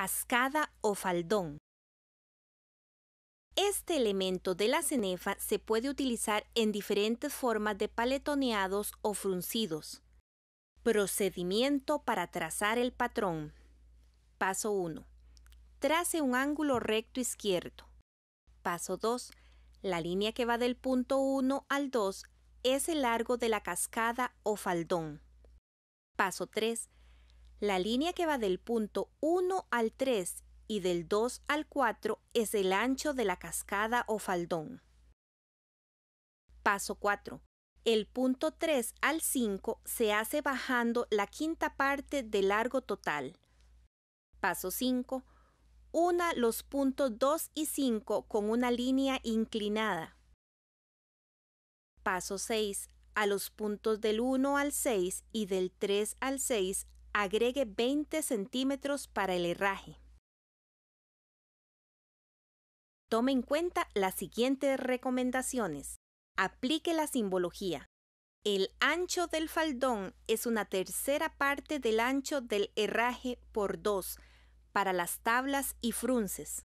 cascada o faldón. Este elemento de la cenefa se puede utilizar en diferentes formas de paletoneados o fruncidos. Procedimiento para trazar el patrón. Paso 1. Trace un ángulo recto izquierdo. Paso 2. La línea que va del punto 1 al 2 es el largo de la cascada o faldón. Paso 3. La línea que va del punto 1 al 3 y del 2 al 4 es el ancho de la cascada o faldón. Paso 4. El punto 3 al 5 se hace bajando la quinta parte del largo total. Paso 5. Una los puntos 2 y 5 con una línea inclinada. Paso 6. A los puntos del 1 al 6 y del 3 al 6 agregue 20 centímetros para el herraje. Tome en cuenta las siguientes recomendaciones. Aplique la simbología. El ancho del faldón es una tercera parte del ancho del herraje por dos para las tablas y frunces.